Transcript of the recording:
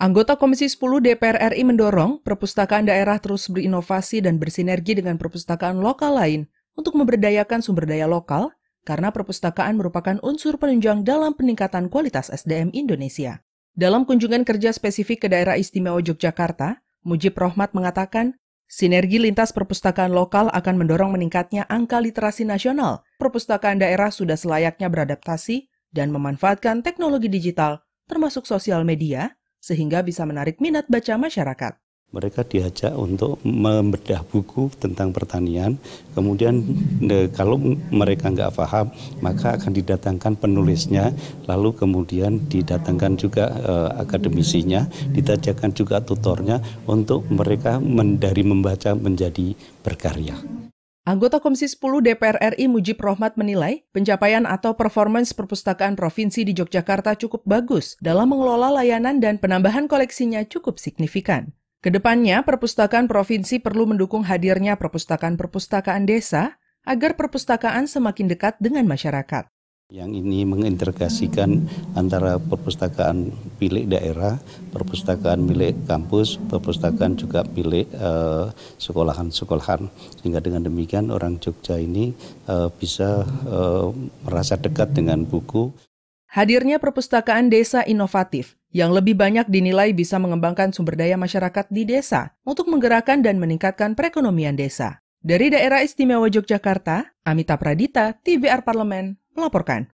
Anggota Komisi 10 DPR RI mendorong perpustakaan daerah terus berinovasi dan bersinergi dengan perpustakaan lokal lain untuk memberdayakan sumber daya lokal karena perpustakaan merupakan unsur penunjang dalam peningkatan kualitas SDM Indonesia. Dalam kunjungan kerja spesifik ke daerah istimewa Yogyakarta, Mujib Rohmat mengatakan Sinergi lintas perpustakaan lokal akan mendorong meningkatnya angka literasi nasional. Perpustakaan daerah sudah selayaknya beradaptasi dan memanfaatkan teknologi digital, termasuk sosial media, sehingga bisa menarik minat baca masyarakat. Mereka diajak untuk membedah buku tentang pertanian. Kemudian e, kalau mereka nggak paham, maka akan didatangkan penulisnya, lalu kemudian didatangkan juga eh, akademisinya, ditajakan juga tutornya untuk mereka dari membaca menjadi berkarya. Anggota Komisi 10 DPR RI Mujib Rohmat menilai pencapaian atau performance perpustakaan provinsi di Yogyakarta cukup bagus dalam mengelola layanan dan penambahan koleksinya cukup signifikan. Kedepannya, perpustakaan provinsi perlu mendukung hadirnya perpustakaan-perpustakaan desa agar perpustakaan semakin dekat dengan masyarakat. Yang ini mengintegrasikan antara perpustakaan milik daerah, perpustakaan milik kampus, perpustakaan juga milik eh, sekolahan-sekolahan. Sehingga dengan demikian orang Jogja ini uh, bisa uh, merasa dekat dengan buku. Hadirnya perpustakaan desa inovatif yang lebih banyak dinilai bisa mengembangkan sumber daya masyarakat di desa untuk menggerakkan dan meningkatkan perekonomian desa. Dari daerah istimewa Yogyakarta, Amita Pradita, TVR Parlemen, melaporkan.